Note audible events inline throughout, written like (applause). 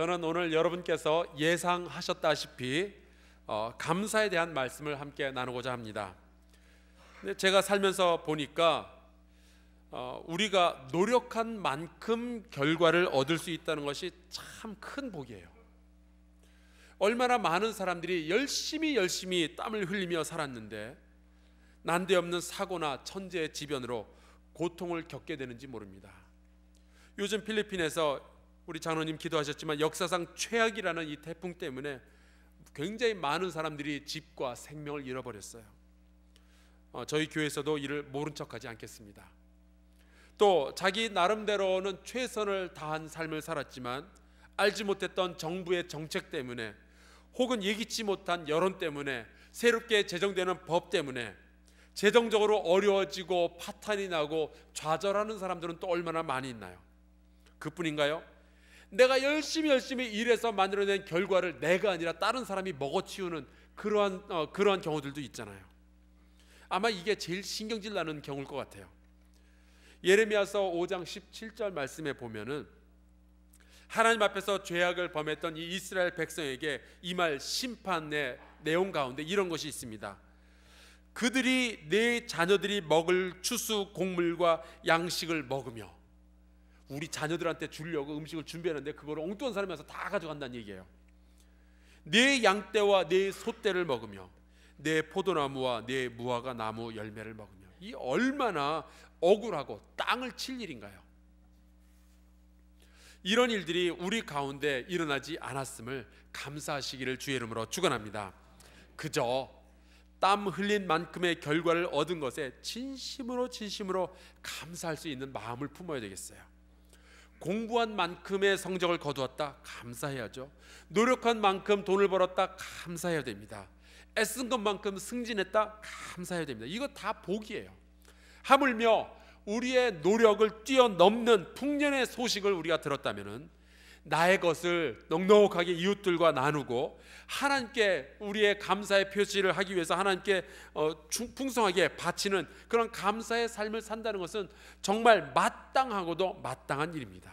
저는 오늘 여러분께서 예상하셨다시피 어, 감사에 대한 말씀을 함께 나누고자 합니다. 근데 제가 살면서 보니까 어, 우리가 노력한 만큼 결과를 얻을 수 있다는 것이 참 큰 복이에요. 얼마나 많은 사람들이 열심히 열심히 땀을 흘리며 살았는데 난데없는 사고나 천재의 지변으로 고통을 겪게 되는지 모릅니다. 요즘 필리핀에서 우리 장로님 기도하셨지만 역사상 최악이라는 이 태풍 때문에 굉장히 많은 사람들이 집과 생명을 잃어버렸어요. 어, 저희 교회에서도 이를 모른 척하지 않겠습니다. 또 자기 나름대로는 최선을 다한 삶을 살았지만 알지 못했던 정부의 정책 때문에 혹은 예기치 못한 여론 때문에 새롭게 제정되는 법 때문에 재정적으로 어려워지고 파탄이 나고 좌절하는 사람들은 또 얼마나 많이 있나요? 그뿐인가요? 내가 열심히 열심히 일해서 만들어낸 결과를 내가 아니라 다른 사람이 먹어치우는 그러한 어, 그러한 경우들도 있잖아요. 아마 이게 제일 신경질 나는 경우일 것 같아요. 예레미야서 5장 17절 말씀에 보면은 하나님 앞에서 죄악을 범했던 이 이스라엘 백성에게 이 말 심판의 내용 가운데 이런 것이 있습니다. 그들이 내 자녀들이 먹을 추수 곡물과 양식을 먹으며 우리 자녀들한테 주려고 음식을 준비하는데 그걸 엉뚱한 사람에서 다 가져간다는 얘기예요. 내 양떼와 내 소떼를 먹으며 내 포도나무와 내 무화과 나무 열매를 먹으며 이 얼마나 억울하고 땅을 칠 일인가요? 이런 일들이 우리 가운데 일어나지 않았음을 감사하시기를 주의 이름으로 축원합니다. 그저 땀 흘린 만큼의 결과를 얻은 것에 진심으로 진심으로 감사할 수 있는 마음을 품어야 되겠어요. 공부한 만큼의 성적을 거두었다 감사해야죠. 노력한 만큼 돈을 벌었다 감사해야 됩니다. 애쓴 것만큼 승진했다 감사해야 됩니다. 이거 다 복이에요. 하물며 우리의 노력을 뛰어넘는 풍년의 소식을 우리가 들었다면은 나의 것을 넉넉하게 이웃들과 나누고 하나님께 우리의 감사의 표시를 하기 위해서 하나님께 어, 풍성하게 바치는 그런 감사의 삶을 산다는 것은 정말 마땅하고도 마땅한 일입니다.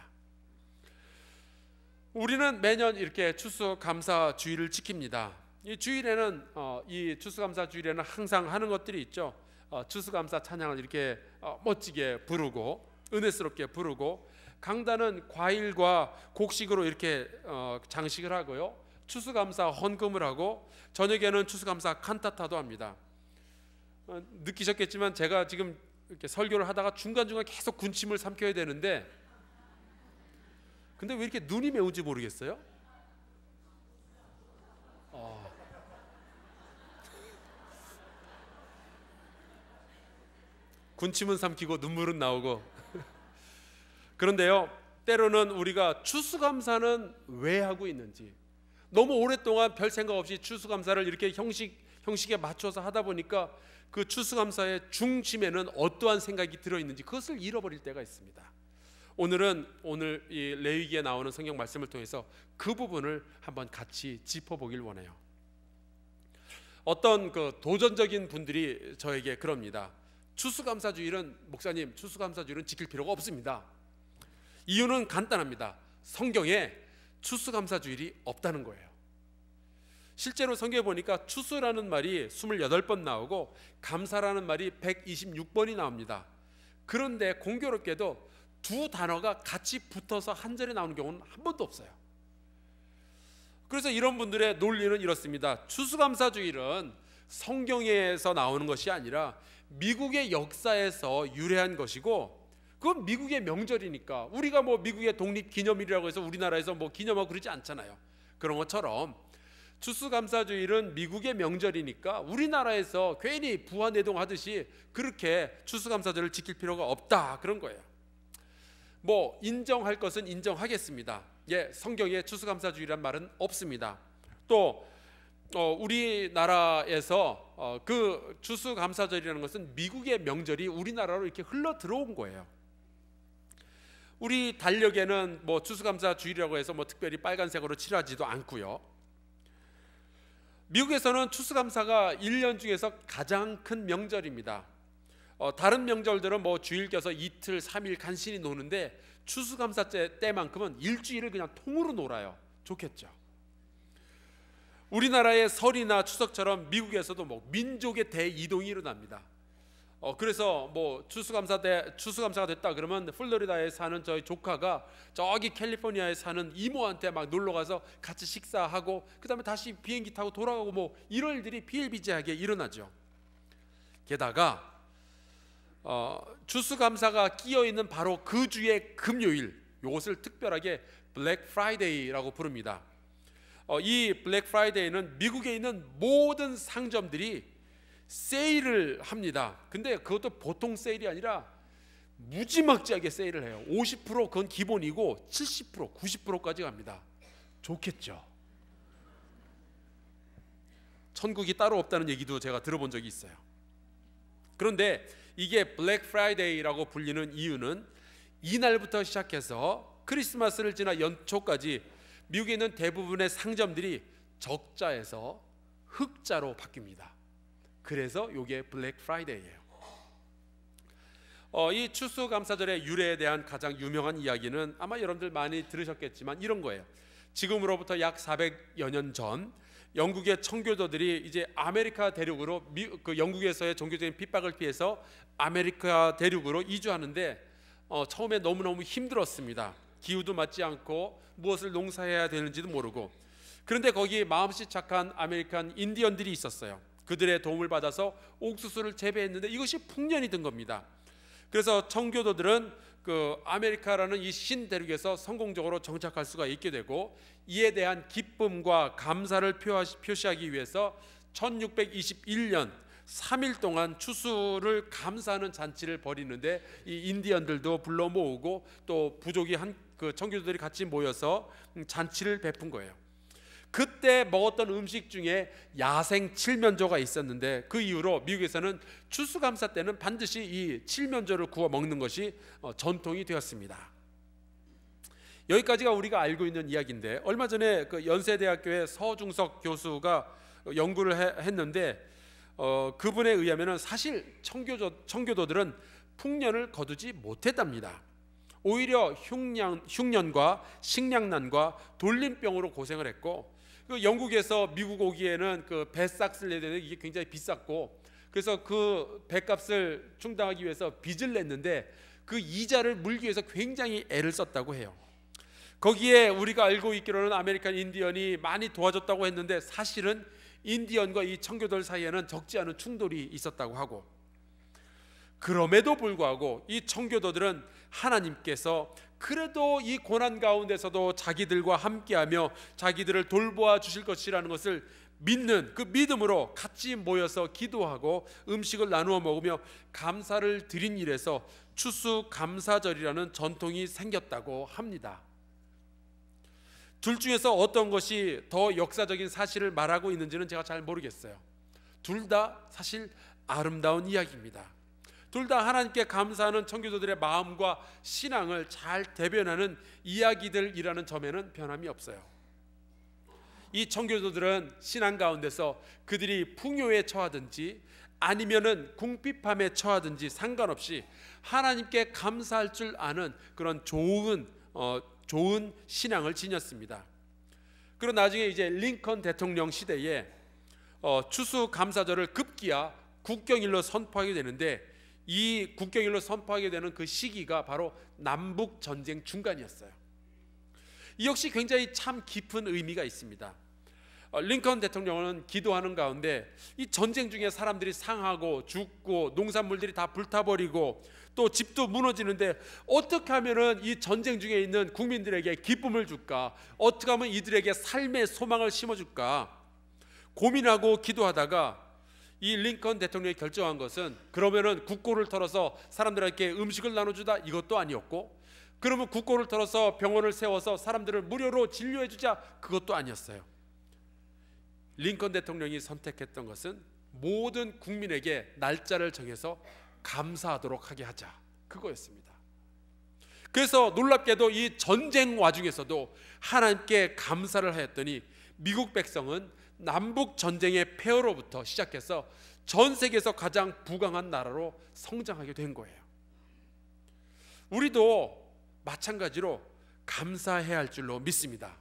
우리는 매년 이렇게 추수 감사 주일을 지킵니다. 이 주일에는 어, 이 추수 감사 주일에는 항상 하는 것들이 있죠. 어, 추수 감사 찬양을 이렇게 멋지게 부르고 은혜스럽게 부르고 강단은 과일과 곡식으로 이렇게 어, 장식을 하고요. 추수감사 헌금을 하고 저녁에는 추수감사 칸타타도 합니다. 어, 느끼셨겠지만 제가 지금 이렇게 설교를 하다가 중간중간 계속 군침을 삼켜야 되는데 근데 왜 이렇게 눈이 매운지 모르겠어요? 어. 군침은 삼키고 눈물은 나오고 그런데요, 때로는 우리가 추수감사는 왜 하고 있는지 너무 오랫동안 별 생각 없이 추수감사를 이렇게 형식 형식에 맞춰서 하다 보니까 그 추수감사의 중심에는 어떠한 생각이 들어 있는지 그것을 잃어버릴 때가 있습니다. 오늘은 오늘 이 레위기에 나오는 성경 말씀을 통해서 그 부분을 한번 같이 짚어보길 원해요. 어떤 그 도전적인 분들이 저에게 그럽니다. 추수감사주일은 목사님 추수감사주일은 지킬 필요가 없습니다. 이유는 간단합니다. 성경에 추수감사주일이 없다는 거예요. 실제로 성경에 보니까 추수라는 말이 28번 나오고 감사라는 말이 126번이 나옵니다. 그런데 공교롭게도 두 단어가 같이 붙어서 한 절에 나오는 경우는 한 번도 없어요. 그래서 이런 분들의 논리는 이렇습니다. 추수감사주일은 성경에서 나오는 것이 아니라 미국의 역사에서 유래한 것이고 그건 미국의 명절이니까 우리가 뭐 미국의 독립 기념일이라고 해서 우리나라에서 뭐 기념하고 그러지 않잖아요. 그런 것처럼 추수감사주일은 미국의 명절이니까 우리나라에서 괜히 부안내동 하듯이 그렇게 추수감사절을 지킬 필요가 없다 그런 거예요. 뭐 인정할 것은 인정하겠습니다. 예, 성경에 추수감사주의란 말은 없습니다. 또 어, 우리나라에서 어, 그 추수감사절이라는 것은 미국의 명절이 우리나라로 이렇게 흘러 들어온 거예요. 우리 달력에는 뭐 추수감사 주일이라고 해서 뭐 특별히 빨간색으로 칠하지도 않고요. 미국에서는 추수감사가 1년 중에서 가장 큰 명절입니다. 어, 다른 명절들은 뭐 주일 껴서 이틀, 3일 간신히 노는데 추수감사 때만큼은 일주일을 그냥 통으로 놀아요. 좋겠죠. 우리나라의 설이나 추석처럼 미국에서도 뭐 민족의 대이동이 일어납니다. 어 그래서 뭐 추수감사 때 추수감사가 됐다 그러면 플로리다에 사는 저희 조카가 저기 캘리포니아에 사는 이모한테 막 놀러 가서 같이 식사하고 그다음에 다시 비행기 타고 돌아가고 뭐 이런 일들이 비일비재하게 일어나죠. 게다가 어 추수감사가 끼어 있는 바로 그 주의 금요일 요것을 특별하게 블랙 프라이데이라고 부릅니다. 어, 이 블랙 프라이데이는 미국에 있는 모든 상점들이 세일을 합니다. 근데 그것도 보통 세일이 아니라 무지막지하게 세일을 해요. 50% 그건 기본이고 70% 90%까지 갑니다. 좋겠죠. 천국이 따로 없다는 얘기도 제가 들어본 적이 있어요. 그런데 이게 블랙 프라이데이라고 불리는 이유는 이날부터 시작해서 크리스마스를 지나 연초까지 미국에 있는 대부분의 상점들이 적자에서 흑자로 바뀝니다. 그래서 이게 블랙 프라이데이예요. 어, 이 추수감사절의 유래에 대한 가장 유명한 이야기는 아마 여러분들 많이 들으셨겠지만 이런 거예요. 지금으로부터 약 400여 년 전 영국의 청교도들이 이제 아메리카 대륙으로 미, 그 영국에서의 종교적인 핍박을 피해서 아메리카 대륙으로 이주하는데 어, 처음에 너무너무 힘들었습니다. 기후도 맞지 않고 무엇을 농사해야 되는지도 모르고 그런데 거기 마음씨 착한 아메리칸 인디언들이 있었어요. 그들의 도움을 받아서 옥수수를 재배했는데 이것이 풍년이 된 겁니다. 그래서 청교도들은 그 아메리카라는 이 신대륙에서 성공적으로 정착할 수가 있게 되고 이에 대한 기쁨과 감사를 표시하기 위해서 1621년 3일 동안 추수를 감사하는 잔치를 벌이는데 이 인디언들도 불러 모으고 또 부족이 한 그 청교도들이 같이 모여서 음, 잔치를 베푼 거예요. 그때 먹었던 음식 중에 야생 칠면조가 있었는데 그 이후로 미국에서는 추수감사 때는 반드시 이 칠면조를 구워 먹는 것이 어, 전통이 되었습니다. 여기까지가 우리가 알고 있는 이야기인데 얼마 전에 그 연세대학교의 서중석 교수가 연구를 해, 했는데 어, 그분에 의하면 사실 청교조, 청교도들은 풍년을 거두지 못했답니다. 오히려 흉년, 흉년과 식량난과 돌림병으로 고생을 했고 그 영국에서 미국 오기에는 그 배싹을 내야 되는 이게 굉장히 비쌌고 그래서 그 배값을 충당하기 위해서 빚을 냈는데 그 이자를 물기 위해서 굉장히 애를 썼다고 해요. 거기에 우리가 알고 있기로는 아메리칸 인디언이 많이 도와줬다고 했는데 사실은 인디언과 이 청교도들 사이에는 적지 않은 충돌이 있었다고 하고 그럼에도 불구하고 이 청교도들은 하나님께서 그래도 이 고난 가운데서도 자기들과 함께하며 자기들을 돌보아 주실 것이라는 것을 믿는 그 믿음으로 같이 모여서 기도하고 음식을 나누어 먹으며 감사를 드린 일에서 추수 감사절이라는 전통이 생겼다고 합니다. 둘 중에서 어떤 것이 더 역사적인 사실을 말하고 있는지는 제가 잘 모르겠어요. 둘 다 사실 아름다운 이야기입니다. 둘다 하나님께 감사하는 청교도들의 마음과 신앙을 잘 대변하는 이야기들이라는 점에는 변함이 없어요. 이 청교도들은 신앙 가운데서 그들이 풍요에 처하든지 아니면은 궁핍함에 처하든지 상관없이 하나님께 감사할 줄 아는 그런 좋은 어, 좋은 신앙을 지녔습니다. 그리 나중에 이제 링컨 대통령 시대에 어, 추수 감사절을 급기야 국경일로 선포하게 되는데 이 국경일로 선포하게 되는 그 시기가 바로 남북 전쟁 중간이었어요. 이 역시 굉장히 참 깊은 의미가 있습니다. 어, 링컨 대통령은 기도하는 가운데 이 전쟁 중에 사람들이 상하고 죽고 농산물들이 다 불타버리고 또 집도 무너지는데 어떻게 하면은 이 전쟁 중에 있는 국민들에게 기쁨을 줄까? 어떻게 하면 이들에게 삶의 소망을 심어줄까? 고민하고 기도하다가 이 링컨 대통령이 결정한 것은 그러면은 국고를 털어서 사람들에게 음식을 나눠주다 이것도 아니었고 그러면 국고를 털어서 병원을 세워서 사람들을 무료로 진료해주자 그것도 아니었어요. 링컨 대통령이 선택했던 것은 모든 국민에게 날짜를 정해서 감사하도록 하게 하자 그거였습니다. 그래서 놀랍게도 이 전쟁 와중에서도 하나님께 감사를 하였더니 미국 백성은 남북 전쟁의 폐허로부터 시작해서 전 세계에서 가장 부강한 나라로 성장하게 된 거예요. 우리도 마찬가지로 감사해야 할 줄로 믿습니다.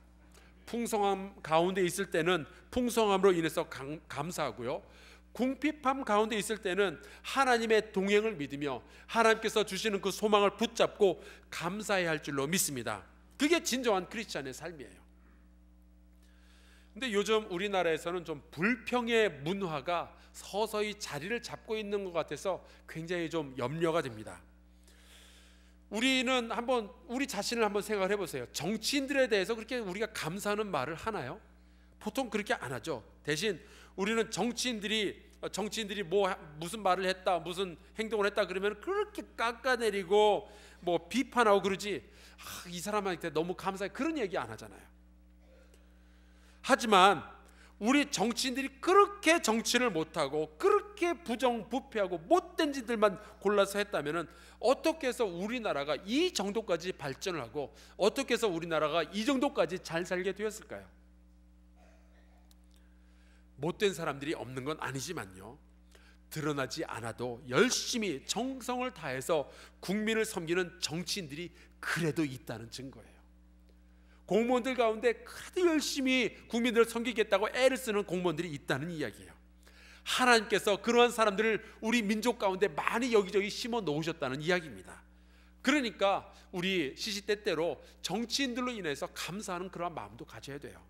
풍성함 가운데 있을 때는 풍성함으로 인해서 감, 감사하고요. 궁핍함 가운데 있을 때는 하나님의 동행을 믿으며 하나님께서 주시는 그 소망을 붙잡고 감사해야 할 줄로 믿습니다. 그게 진정한 크리스찬의 삶이에요. 근데 요즘 우리나라에서는 좀 불평의 문화가 서서히 자리를 잡고 있는 것 같아서 굉장히 좀 염려가 됩니다. 우리는 한번 우리 자신을 한번 생각을 해보세요. 정치인들에 대해서 그렇게 우리가 감사하는 말을 하나요? 보통 그렇게 안 하죠. 대신 우리는 정치인들이 정치인들이 뭐 무슨 말을 했다, 무슨 행동을 했다 그러면 그렇게 깎아내리고 뭐 비판하고 그러지. 아, 이 사람한테 너무 감사해 그런 얘기 안 하잖아요. 하지만 우리 정치인들이 그렇게 정치를 못하고 그렇게 부정부패하고 못된 짓들만 골라서 했다면 어떻게 해서 우리나라가 이 정도까지 발전을 하고 어떻게 해서 우리나라가 이 정도까지 잘 살게 되었을까요? 못된 사람들이 없는 건 아니지만요. 드러나지 않아도 열심히 정성을 다해서 국민을 섬기는 정치인들이 그래도 있다는 증거예요. 공무원들 가운데 그래도 열심히 국민들을 섬기겠다고 애를 쓰는 공무원들이 있다는 이야기예요. 하나님께서 그러한 사람들을 우리 민족 가운데 많이 여기저기 심어 놓으셨다는 이야기입니다. 그러니까 우리 시시때때로 정치인들로 인해서 감사하는 그러한 마음도 가져야 돼요.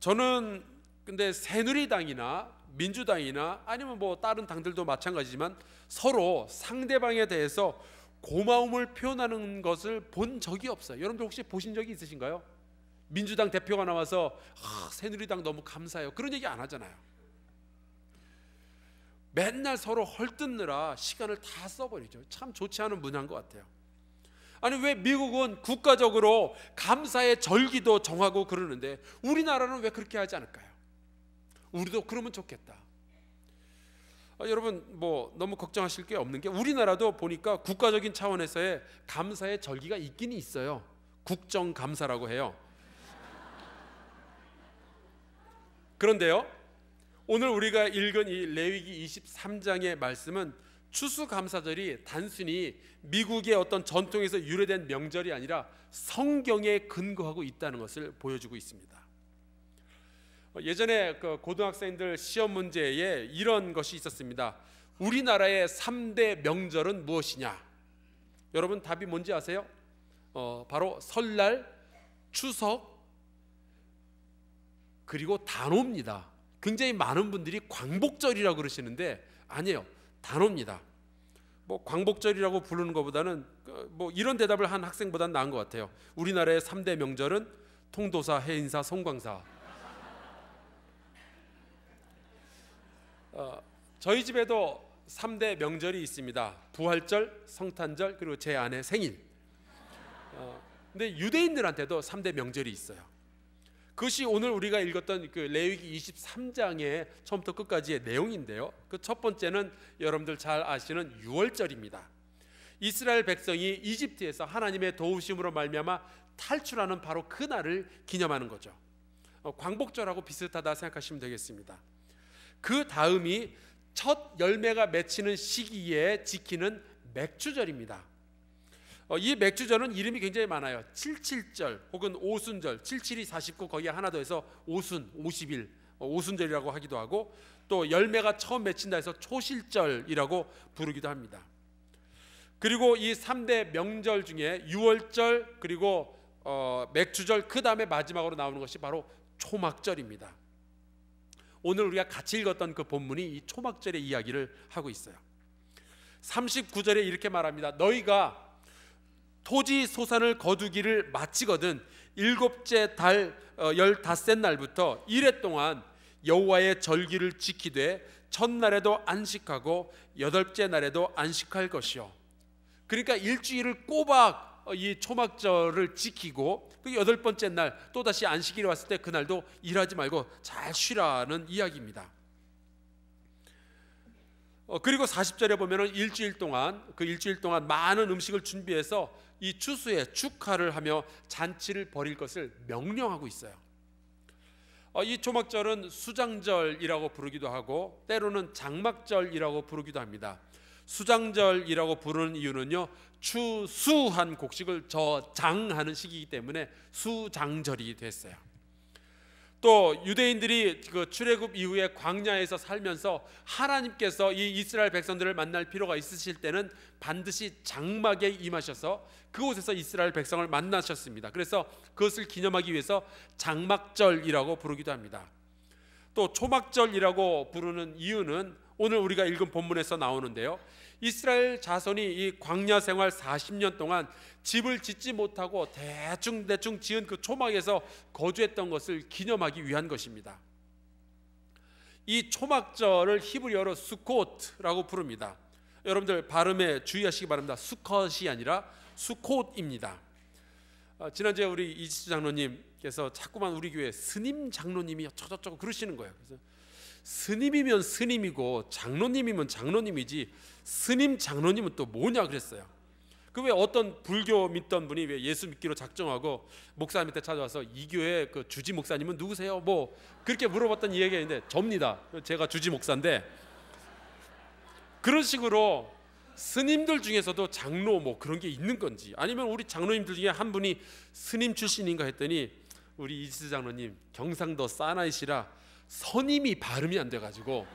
저는 근데 새누리당이나 민주당이나 아니면 뭐 다른 당들도 마찬가지지만 서로 상대방에 대해서 고마움을 표현하는 것을 본 적이 없어요. 여러분들 혹시 보신 적이 있으신가요? 민주당 대표가 나와서 아, 새누리당 너무 감사해요. 그런 얘기 안 하잖아요. 맨날 서로 헐뜯느라 시간을 다 써버리죠. 참 좋지 않은 문화인 것 같아요. 아니 왜 미국은 국가적으로 감사의 절기도 정하고 그러는데 우리나라는 왜 그렇게 하지 않을까요? 우리도 그러면 좋겠다. 아, 여러분 뭐 너무 걱정하실 게 없는 게 우리나라도 보니까 국가적인 차원에서의 감사의 절기가 있긴 있어요. 국정 감사라고 해요. 그런데요. 오늘 우리가 읽은 이 레위기 23장의 말씀은 추수감사절이 단순히 미국의 어떤 전통에서 유래된 명절이 아니라 성경에 근거하고 있다는 것을 보여주고 있습니다. 어, 예전에 그 고등학생들 시험 문제에 이런 것이 있었습니다. 우리나라의 3대 명절은 무엇이냐? 여러분 답이 뭔지 아세요? 어, 바로 설날, 추석, 그리고 단오입니다. 굉장히 많은 분들이 광복절이라고 그러시는데 아니에요. 단오입니다. 뭐 광복절이라고 부르는 것보다는 그 뭐 이런 대답을 한 학생보다는 나은 것 같아요. 우리나라의 3대 명절은 통도사, 해인사, 송광사. 어, 저희 집에도 3대 명절이 있습니다. 부활절, 성탄절, 그리고 제 아내 생일. 어, 근데 유대인들한테도 3대 명절이 있어요. 그것이 오늘 우리가 읽었던 그 레위기 23장의 처음부터 끝까지의 내용인데요. 그 첫 번째는 여러분들 잘 아시는 유월절입니다. 이스라엘 백성이 이집트에서 하나님의 도우심으로 말미암아 탈출하는 바로 그 날을 기념하는 거죠. 어, 광복절하고 비슷하다 생각하시면 되겠습니다. 그 다음이 첫 열매가 맺히는 시기에 지키는 맥주절입니다. 어, 이 맥주절은 이름이 굉장히 많아요. 77절 혹은 오순절, 77이 49 거기에 하나 더 해서 오순, 50일, 어, 오순절이라고 하기도 하고 또 열매가 처음 맺힌다 해서 초실절이라고 부르기도 합니다. 그리고 이 3대 명절 중에 6월절 그리고 어, 맥주절 그 다음에 마지막으로 나오는 것이 바로 초막절입니다. 오늘 우리가 같이 읽었던 그 본문이 이 초막절의 이야기를 하고 있어요. 39절에 이렇게 말합니다. 너희가 토지 소산을 거두기를 마치거든 일곱째 달 어, 열다섯 째 날부터 이래 동안 여호와의 절기를 지키되 첫날에도 안식하고 여덟째 날에도 안식할 것이요. 그러니까 일주일을 꼬박 어, 이 초막절을 지키고 그 여덟 번째 날 또다시 안식일이 왔을 때 그날도 일하지 말고 잘 쉬라는 이야기입니다. 어, 그리고 40절에 보면은 일주일 동안 그 일주일 동안 많은 음식을 준비해서 이 추수에 축하를 하며 잔치를 벌일 것을 명령하고 있어요. 어, 이 초막절은 수장절이라고 부르기도 하고 때로는 장막절이라고 부르기도 합니다. 수장절이라고 부르는 이유는요. 추수한 곡식을 저장하는 시기이기 때문에 수장절이 됐어요. 또 유대인들이 그 출애굽 이후에 광야에서 살면서 하나님께서 이 이스라엘 백성들을 만날 필요가 있으실 때는 반드시 장막에 임하셔서 그곳에서 이스라엘 백성을 만나셨습니다. 그래서 그것을 기념하기 위해서 장막절이라고 부르기도 합니다. 또 초막절이라고 부르는 이유는 오늘 우리가 읽은 본문에서 나오는데요. 이스라엘 자손이 이 광야 생활 40년 동안 집을 짓지 못하고 대충 대충 지은 그 초막에서 거주했던 것을 기념하기 위한 것입니다. 이 초막절을 히브리어로 수코트라고 부릅니다. 여러분들 발음에 주의하시기 바랍니다. 수컷이 아니라 수콧입니다. 어, 지난주에 우리 이지수 장로님께서 자꾸만 우리 교회 스님 장로님이 저저저고 그러시는 거예요. 그래서 스님이면 스님이고 장로님이면 장로님이지 스님 장로님은 또 뭐냐 그랬어요. 그 왜 어떤 불교 믿던 분이 왜 예수 믿기로 작정하고 목사님한테 찾아와서 이 교회 그 주지 목사님은 누구세요? 뭐 그렇게 물어봤던 이야기가 데 접니다. 제가 주지 목사인데 그런 식으로 스님들 중에서도 장로 뭐 그런 게 있는 건지 아니면 우리 장로님들 중에 한 분이 스님 출신인가 했더니 우리 이지수 장로님 경상도 사나이시라 선임이 발음이 안 돼가지고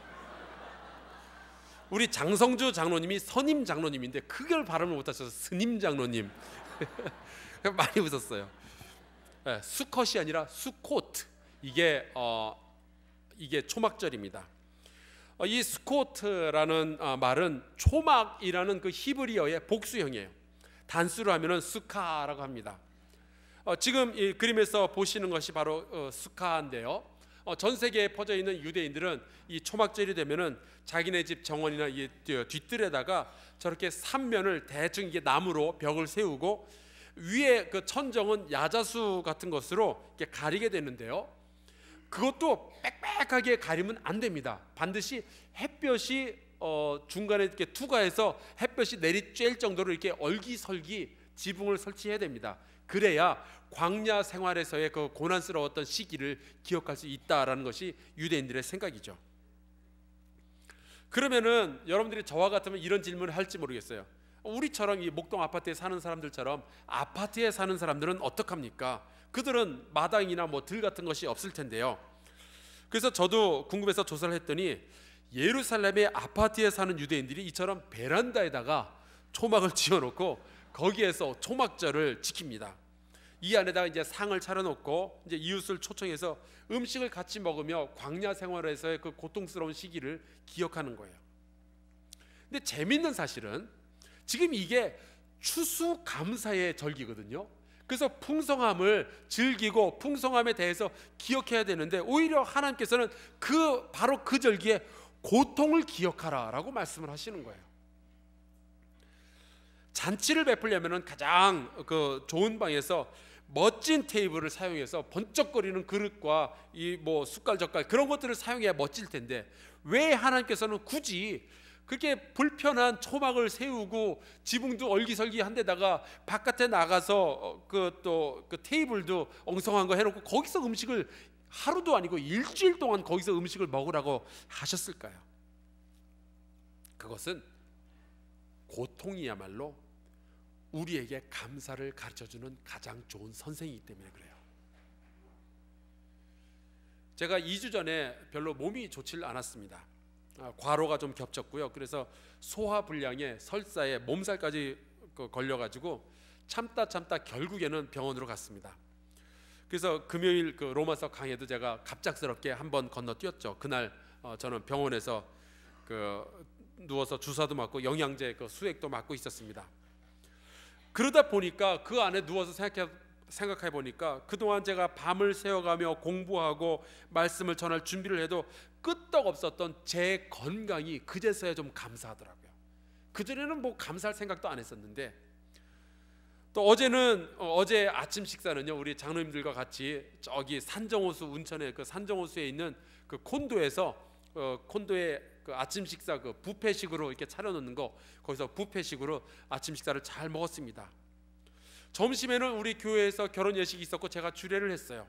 우리 장성주 장로님이 선임 장로님인데 그걸 발음을 못하셔서 스님 장로님 (laughs) 많이 웃었어요. 네, 수컷이 아니라 수코 이게 어, 이게 초막절입니다. 어, 이스코라는 어, 말은 초막이라는 그 히브리어의 복수형이에요. 단수로 하면은 수카라고 합니다. 어, 지금 이 그림에서 보시는 것이 바로 어, 수카인데요. 어, 전 세계에 퍼져 있는 유대인들은 이 초막절이 되면은 자기네 집 정원이나 이 뒷뜰에다가 저렇게 삼면을 대충 이게 나무로 벽을 세우고 위에 그 천정은 야자수 같은 것으로 이렇게 가리게 되는데요. 그것도 빽빽하게 가리면 안 됩니다. 반드시 햇볕이 어 중간에 이렇게 투과해서 햇볕이 내리쬐일 정도로 이렇게 얼기설기 지붕을 설치해야 됩니다. 그래야 광야 생활에서의 그 고난스러웠던 시기를 기억할 수 있다라는 것이 유대인들의 생각이죠. 그러면은 여러분들이 저와 같으면 이런 질문을 할지 모르겠어요. 우리처럼 이 목동 아파트에 사는 사람들처럼 아파트에 사는 사람들은 어떡합니까? 그들은 마당이나 뭐 들 같은 것이 없을 텐데요. 그래서 저도 궁금해서 조사를 했더니 예루살렘의 아파트에 사는 유대인들이 이처럼 베란다에다가 초막을 (laughs) 지어놓고 거기에서 초막절을 지킵니다. 이 안에다가 이제 상을 차려놓고 이제 이웃을 초청해서 음식을 같이 먹으며 광야 생활에서의 그 고통스러운 시기를 기억하는 거예요. 근데 재밌는 사실은 지금 이게 추수 감사의 절기거든요. 그래서 풍성함을 즐기고 풍성함에 대해서 기억해야 되는데 오히려 하나님께서는 그 바로 그 절기에 고통을 기억하라라고 말씀을 하시는 거예요. 잔치를 베풀려면 가장 그 좋은 방에서 멋진 테이블을 사용해서 번쩍거리는 그릇과 이 뭐 숟갈 젓갈 그런 것들을 사용해야 멋질 텐데 왜 하나님께서는 굳이 그렇게 불편한 초막을 세우고 지붕도 얼기설기한 데다가 바깥에 나가서 어, 그 또그 그 테이블도 엉성한 거 해놓고 거기서 음식을 하루도 아니고 일주일 동안 거기서 음식을 먹으라고 하셨을까요? 그것은 고통이야말로 우리에게 감사를 가르쳐주는 가장 좋은 선생이기 때문에 그래요. 제가 2주 전에 별로 몸이 좋질 않았습니다. 아, 과로가 좀 겹쳤고요. 그래서 소화 불량에 설사에 몸살까지 그 걸려가지고 참다 참다 결국에는 병원으로 갔습니다. 그래서 금요일 그 로마서 강의도 제가 갑작스럽게 한번 건너뛰었죠. 그날 어, 저는 병원에서 그 누워서 주사도 맞고 영양제 그 수액도 맞고 있었습니다. 그러다 보니까 그 안에 누워서 생각해 생각해 보니까 그동안 제가 밤을 새워가며 공부하고 말씀을 전할 준비를 해도 끄떡없었던 제 건강이 그제서야 좀 감사하더라고요. 그전에는 뭐 감사할 생각도 안 했었는데 또 어제는 어, 어제 아침 식사는요. 우리 장로님들과 같이 저기 산정호수 운천의 그 산정호수에 있는 그 콘도에서 어, 콘도에 그 아침 식사 그 부페식으로 이렇게 차려놓는 거 거기서 부페식으로 아침 식사를 잘 먹었습니다. 점심에는 우리 교회에서 결혼 예식이 있었고 제가 주례를 했어요.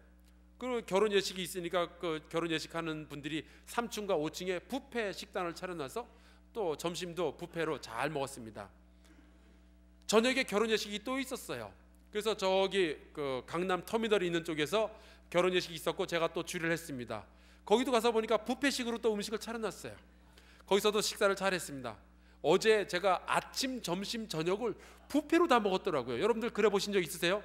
그 결혼 예식이 있으니까 그 결혼 예식하는 분들이 3층과 5층에 부페 식단을 차려놔서 또 점심도 부페로 잘 먹었습니다. 저녁에 결혼 예식이 또 있었어요. 그래서 저기 그 강남 터미널이 있는 쪽에서 결혼 예식이 있었고 제가 또 주례를 했습니다. 거기도 가서 보니까 부페식으로 또 음식을 차려놨어요. 거기서도 식사를 잘 했습니다. 어제 제가 아침, 점심, 저녁을 부페로 다 먹었더라고요. 여러분들 그래 보신 적 있으세요?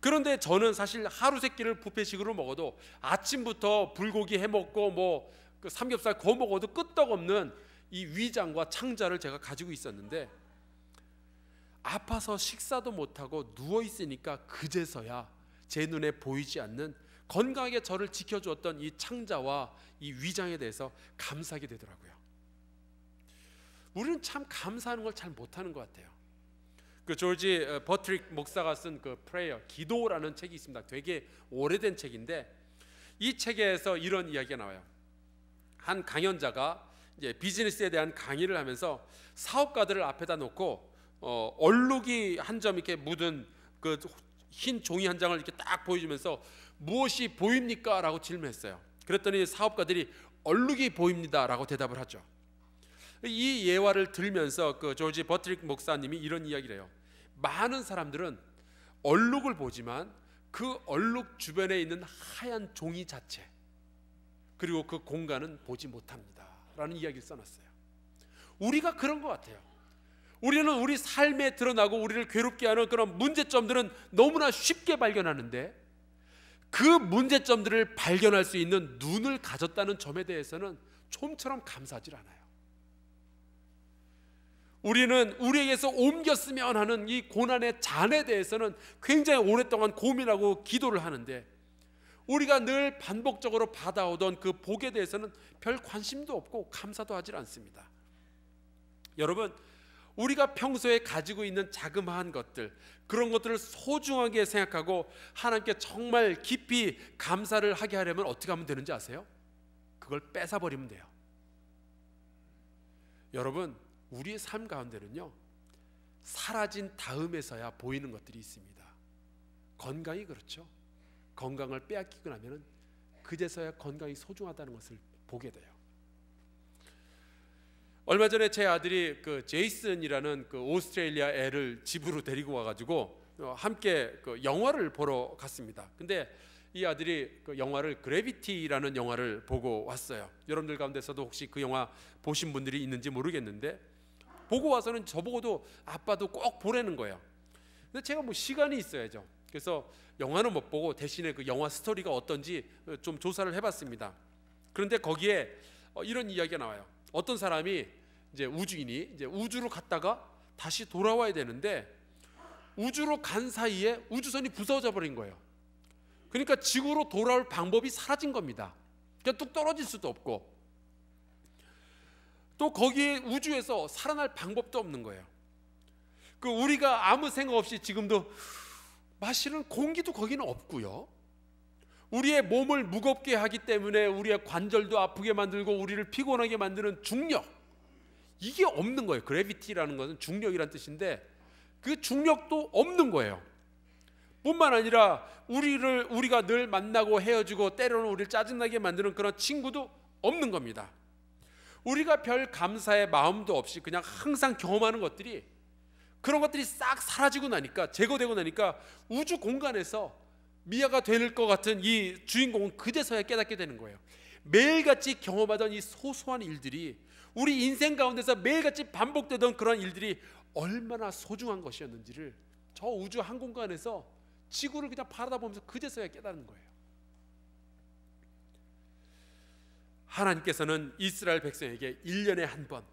그런데 저는 사실 하루 세 끼를 부페식으로 먹어도 아침부터 불고기 해 먹고 뭐 그 삼겹살 구워 먹어도 끄떡없는 이 위장과 창자를 제가 가지고 있었는데 아파서 식사도 못하고 누워 있으니까 그제서야 제 눈에 보이지 않는 건강하게 저를 지켜주었던 이 창자와 이 위장에 대해서 감사하게 되더라고요. 우리는 참 감사하는 걸 잘 못하는 것 같아요. 그 조지 어, 버트릭 목사가 쓴그 프레이어 기도라는 책이 있습니다. 되게 오래된 책인데 이 책에서 이런 이야기가 나와요. 한 강연자가 이제 비즈니스에 대한 강의를 하면서 사업가들을 앞에다 놓고 어, 얼룩이 한 점 이렇게 묻은 그 흰 종이 한 장을 이렇게 딱 보여주면서 무엇이 보입니까? 라고 질문했어요. 그랬더니 사업가들이 얼룩이 보입니다. 라고 대답을 하죠. 이 예화를 들면서 그 조지 버트릭 목사님이 이런 이야기를 해요. 많은 사람들은 얼룩을 보지만 그 얼룩 주변에 있는 하얀 종이 자체 그리고 그 공간은 보지 못합니다. 라는 이야기를 써놨어요. 우리가 그런 것 같아요. 우리는 우리 삶에 드러나고 우리를 괴롭게 하는 그런 문제점들은 너무나 쉽게 발견하는데 그 문제점들을 발견할 수 있는 눈을 가졌다는 점에 대해서는 좀처럼 감사하지 않아요. 우리는 우리에게서 옮겼으면 하는 이 고난의 잔에 대해서는 굉장히 오랫동안 고민하고 기도를 하는데 우리가 늘 반복적으로 받아오던 그 복에 대해서는 별 관심도 없고 감사도 하질 않습니다. 여러분 우리가 평소에 가지고 있는 자그마한 것들 그런 것들을 소중하게 생각하고 하나님께 정말 깊이 감사를 하게 하려면 어떻게 하면 되는지 아세요? 그걸 뺏어 버리면 돼요. 여러분, 우리의 삶 가운데는요. 사라진 다음에서야 보이는 것들이 있습니다. 건강이 그렇죠. 건강을 빼앗기고 나면은 그제서야 건강이 소중하다는 것을 보게 돼요. 얼마 전에 제 아들이 그 제이슨이라는 그 오스트레일리아 애를 집으로 데리고 와가지고 어, 함께 그 영화를 보러 갔습니다. 근데 이 아들이 그 영화를 그래비티라는 영화를 보고 왔어요. 여러분들 가운데서도 혹시 그 영화 보신 분들이 있는지 모르겠는데 보고 와서는 저보고도 아빠도 꼭 보라는 거예요. 근데 제가 뭐 시간이 있어야죠. 그래서 영화는 못 보고 대신에 그 영화 스토리가 어떤지 좀 조사를 해봤습니다. 그런데 거기에 어, 이런 이야기가 나와요. 어떤 사람이 이제 우주인이 이제 우주로 갔다가 다시 돌아와야 되는데 우주로 간 사이에 우주선이 부서져 버린 거예요. 그러니까 지구로 돌아올 방법이 사라진 겁니다. 그냥 그러니까 뚝 떨어질 수도 없고 또 거기에 우주에서 살아날 방법도 없는 거예요. 그 우리가 아무 생각 없이 지금도 마시는 공기도 거기는 없고요. 우리의 몸을 무겁게 하기 때문에 우리의 관절도 아프게 만들고 우리를 피곤하게 만드는 중력 이게 없는 거예요. 그래비티라는 것은 중력이란 뜻인데 그 중력도 없는 거예요. 뿐만 아니라 우리를 우리가 늘 만나고 헤어지고 때로는 우리를 짜증나게 만드는 그런 친구도 없는 겁니다. 우리가 별 감사의 마음도 없이 그냥 항상 경험하는 것들이 그런 것들이 싹 사라지고 나니까 제거되고 나니까 우주 공간에서 미아가 될 것 같은 이 주인공은 그제서야 깨닫게 되는 거예요. 매일같이 경험하던 이 소소한 일들이 우리 인생 가운데서 매일같이 반복되던 그런 일들이 얼마나 소중한 것이었는지를 저 우주 한 공간에서 지구를 그냥 바라보면서 그제서야 깨달은 거예요. 하나님께서는 이스라엘 백성에게 1년에 한 번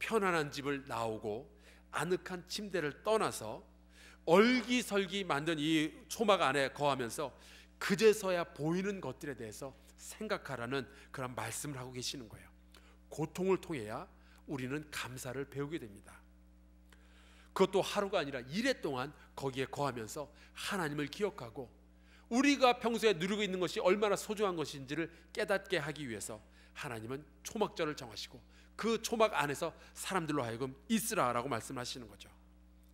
편안한 집을 나오고 아늑한 침대를 떠나서 얼기설기 만든 이 초막 안에 거하면서 그제서야 보이는 것들에 대해서 생각하라는 그런 말씀을 하고 계시는 거예요. 고통을 통해야 우리는 감사를 배우게 됩니다. 그것도 하루가 아니라 일회 동안 거기에 거하면서 하나님을 기억하고 우리가 평소에 누리고 있는 것이 얼마나 소중한 것인지를 깨닫게 하기 위해서 하나님은 초막절을 정하시고 그 초막 안에서 사람들로 하여금 있으라라고 말씀하시는 거죠.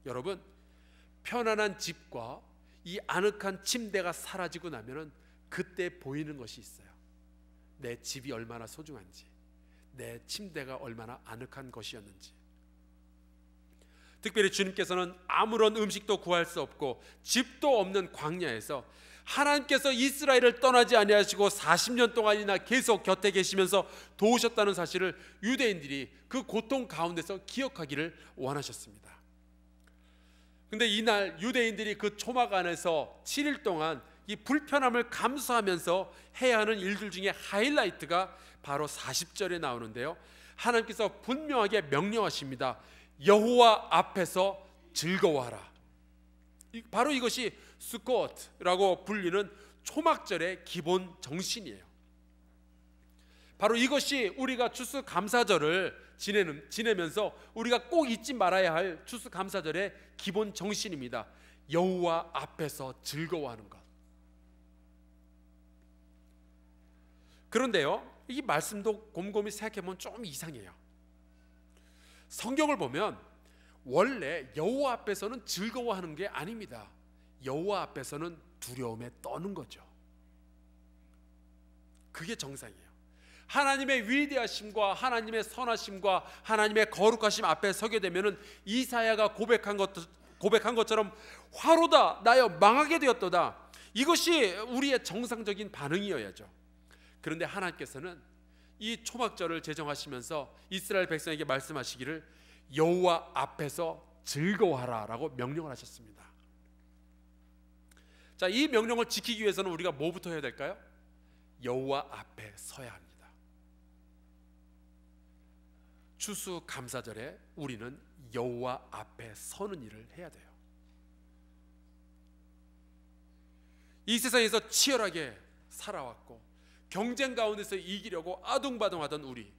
여러분 편안한 집과 이 아늑한 침대가 사라지고 나면은 그때 보이는 것이 있어요. 내 집이 얼마나 소중한지, 내 침대가 얼마나 아늑한 것이었는지. 특별히 주님께서는 아무런 음식도 구할 수 없고 집도 없는 광야에서 하나님께서 이스라엘을 떠나지 아니하시고 40년 동안이나 계속 곁에 계시면서 도우셨다는 사실을 유대인들이 그 고통 가운데서 기억하기를 원하셨습니다. 근데 이날 유대인들이 그 초막 안에서 7일 동안 이 불편함을 감수하면서 해야 하는 일들 중에 하이라이트가 바로 40절에 나오는데요. 하나님께서 분명하게 명령하십니다. 여호와 앞에서 즐거워하라. 바로 이것이 스코트라고 불리는 초막절의 기본 정신이에요. 바로 이것이 우리가 추수 감사절을 지내는, 지내면서 우리가 꼭 잊지 말아야 할 추수감사절의 기본 정신입니다. 여호와 앞에서 즐거워하는 것. 그런데요, 이 말씀도 곰곰이 생각해보면 좀 이상해요. 성경을 보면 원래 여호와 앞에서는 즐거워하는 게 아닙니다. 여호와 앞에서는 두려움에 떠는 거죠. 그게 정상이에요. 하나님의 위대하심과 하나님의 선하심과 하나님의 거룩하심 앞에 서게 되면은 이사야가 고백한 것 고백한 것처럼 화로다 나여 망하게 되었도다. 이것이 우리의 정상적인 반응이어야죠. 그런데 하나님께서는 이 초막절을 제정하시면서 이스라엘 백성에게 말씀하시기를 여호와 앞에서 즐거워하라라고 명령을 하셨습니다. 자, 이 명령을 지키기 위해서는 우리가 뭐부터 해야 될까요? 여호와 앞에 서야 합니다. 추수 감사절에 우리는 여호와 앞에 서는 일을 해야 돼요. 이 세상에서 치열하게 살아왔고 경쟁 가운데서 이기려고 아둥바둥하던 우리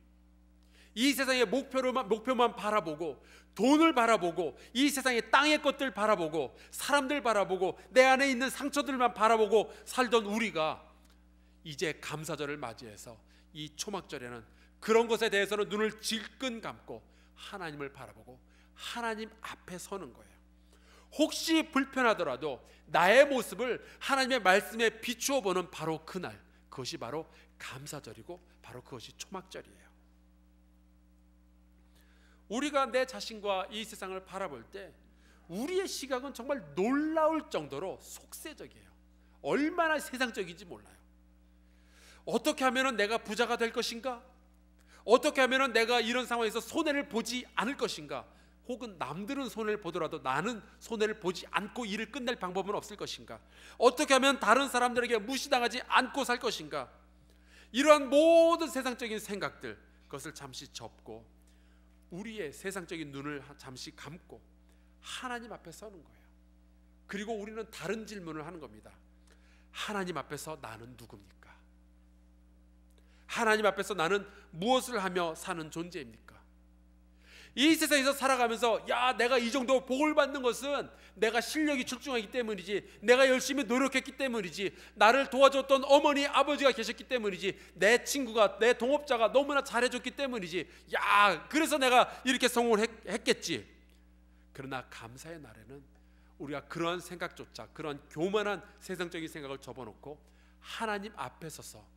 이 세상의 목표로만 목표만 바라보고 돈을 바라보고 이 세상의 땅의 것들 바라보고 사람들 바라보고 내 안에 있는 상처들만 바라보고 살던 우리가 이제 감사절을 맞이해서 이 초막절에는 그런 것에 대해서는 눈을 질끈 감고 하나님을 바라보고 하나님 앞에 서는 거예요. 혹시 불편하더라도 나의 모습을 하나님의 말씀에 비추어 보는 바로 그날 그것이 바로 감사절이고 바로 그것이 초막절이에요. 우리가 내 자신과 이 세상을 바라볼 때 우리의 시각은 정말 놀라울 정도로 속세적이에요. 얼마나 세상적인지 몰라요. 어떻게 하면 내가 부자가 될 것인가? 어떻게 하면 내가 이런 상황에서 손해를 보지 않을 것인가? 혹은 남들은 손해를 보더라도 나는 손해를 보지 않고 일을 끝낼 방법은 없을 것인가? 어떻게 하면 다른 사람들에게 무시당하지 않고 살 것인가? 이러한 모든 세상적인 생각들 그것을 잠시 접고 우리의 세상적인 눈을 잠시 감고 하나님 앞에 서는 거예요. 그리고 우리는 다른 질문을 하는 겁니다. 하나님 앞에서 나는 누굽니까? 하나님 앞에서 나는 무엇을 하며 사는 존재입니까? 이 세상에서 살아가면서 야 내가 이 정도 복을 받는 것은 내가 실력이 출중하기 때문이지 내가 열심히 노력했기 때문이지 나를 도와줬던 어머니 아버지가 계셨기 때문이지 내 친구가 내 동업자가 너무나 잘해줬기 때문이지 야 그래서 내가 이렇게 성공을 했, 겠지 그러나 감사의 날에는 우리가 그러한 생각조차 그러 교만한 세상적인 생각을 접어놓고 하나님 앞에 서서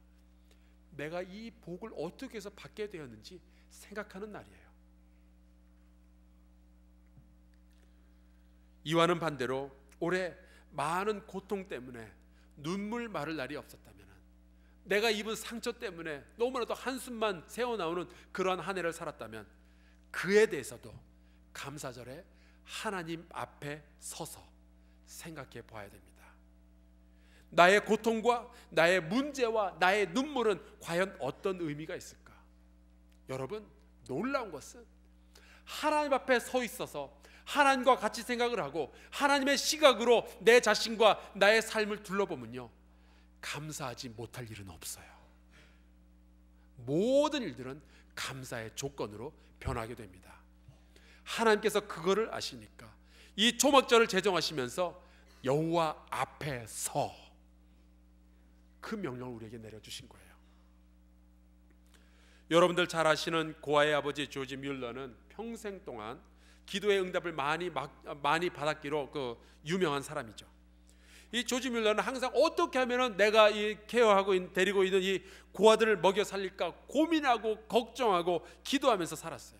내가 이 복을 어떻게 해서 받게 되었는지 생각하는 날이에요. 이와는 반대로 올해 많은 고통 때문에 눈물 마를 날이 없었다면 내가 입은 상처 때문에 너무나도 한숨만 새어 나오는 그러한 한 해를 살았다면 그에 대해서도 감사절에 하나님 앞에 서서 생각해 보아야 됩니다. 나의 고통과 나의 문제와 나의 눈물은 과연 어떤 의미가 있을까? 여러분, 놀라운 것은 하나님 앞에 서 있어서 하나님과 같이 생각을 하고 하나님의 시각으로 내 자신과 나의 삶을 둘러보면요. 감사하지 못할 일은 없어요. 모든 일들은 감사의 조건으로 변하게 됩니다. 하나님께서 그거를 아시니까 이 초막절을 제정하시면서 여호와 앞에 서그 명령을 우리에게 내려주신 거예요. 여러분들 잘 아시는 고아의 아버지 조지 뮬러는 평생 동안 기도의 응답을 많이 막, 많이 받았기로 그 유명한 사람이죠. 이 조지 뮬러는 항상 어떻게 하면은 내가 이 케어하고 데리고 있는 이 고아들을 먹여 살릴까 고민하고 걱정하고 기도하면서 살았어요.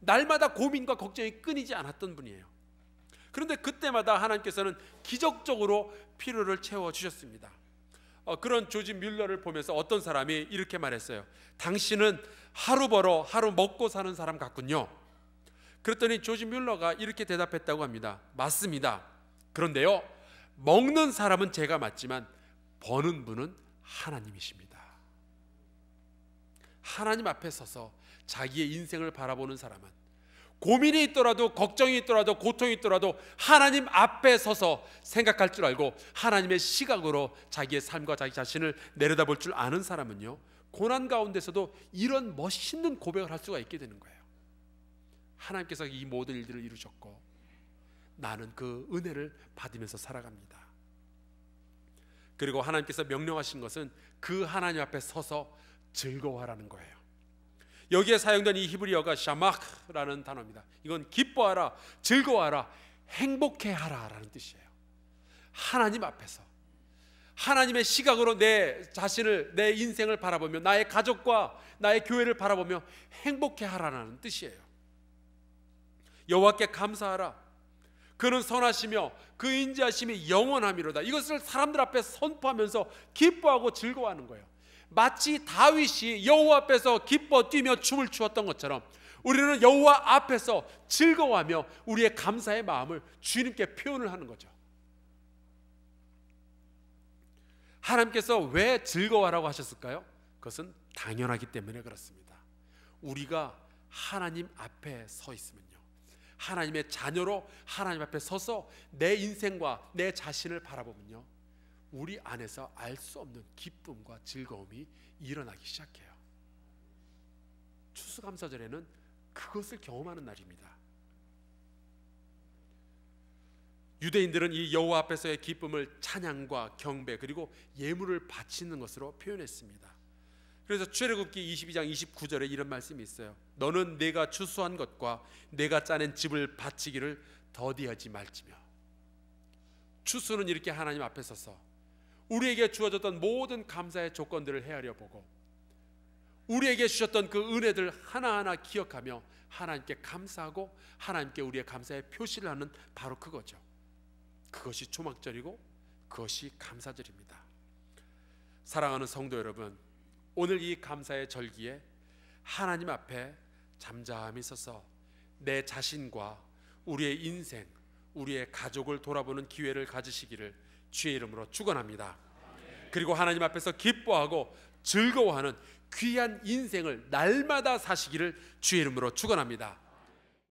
날마다 고민과 걱정이 끊이지 않았던 분이에요. 그런데 그때마다 하나님께서는 기적적으로 필요를 채워 주셨습니다. 어, 그런 조지 뮬러를 보면서 어떤 사람이 이렇게 말했어요. 당신은 하루 벌어 하루 먹고 사는 사람 같군요. 그랬더니 조지 뮬러가 이렇게 대답했다고 합니다. 맞습니다. 그런데요, 먹는 사람은 제가 맞지만 버는 분은 하나님이십니다. 하나님 앞에 서서 자기의 인생을 바라보는 사람은 고민이 있더라도 걱정이 있더라도 고통이 있더라도 하나님 앞에 서서 생각할 줄 알고 하나님의 시각으로 자기의 삶과 자기 자신을 내려다볼 줄 아는 사람은요 고난 가운데서도 이런 멋있는 고백을 할 수가 있게 되는 거예요 하나님께서 이 모든 일들을 이루셨고 나는 그 은혜를 받으면서 살아갑니다 그리고 하나님께서 명령하신 것은 그 하나님 앞에 서서 즐거워하라는 거예요 여기에 사용된 이 히브리어가 샤마크라는 단어입니다. 이건 기뻐하라, 즐거워하라, 행복해하라라는 뜻이에요. 하나님 앞에서 하나님의 시각으로 내 자신을 내 인생을 바라보며 나의 가족과 나의 교회를 바라보며 행복해하라는 뜻이에요. 여호와께 감사하라. 그는 선하시며 그 인자심이 영원함이로다. 이것을 사람들 앞에 선포하면서 기뻐하고 즐거워하는 거예요. 마치 다윗이 여호와 앞에서 기뻐 뛰며 춤을 추었던 것처럼 우리는 여호와 앞에서 즐거워하며 우리의 감사의 마음을 주님께 표현을 하는 거죠. 하나님께서 왜 즐거워하라고 하셨을까요? 그것은 당연하기 때문에 그렇습니다. 우리가 하나님 앞에 서 있으면요. 하나님의 자녀로 하나님 앞에 서서 내 인생과 내 자신을 바라보면요. 우리 안에서 알 수 없는 기쁨과 즐거움이 일어나기 시작해요. 추수감사절에는 그것을 경험하는 날입니다. 유대인들은 이 여호와 앞에서의 기쁨을 찬양과 경배 그리고 예물을 바치는 것으로 표현했습니다. 그래서 출애굽기 22장 29절에 이런 말씀이 있어요. 너는 내가 추수한 것과 내가 짜낸 집을 바치기를 더디하지 말지며. 추수는 이렇게 하나님 앞에 서서 우리에게 주어졌던 모든 감사의 조건들을 헤아려 보고 우리에게 주셨던 그 은혜들 하나하나 기억하며 하나님께 감사하고 하나님께 우리의 감사의 표시를 하는 바로 그거죠. 그것이 초막절이고 그것이 감사절입니다. 사랑하는 성도 여러분, 오늘 이 감사의 절기에 하나님 앞에 잠잠히 서서 내 자신과 우리의 인생, 우리의 가족을 돌아보는 기회를 가지시기를 주의 이름으로 축원합니다. 그리고 하나님 앞에서 기뻐하고 즐거워하는 귀한 인생을 날마다 사시기를 주의 이름으로 축원합니다.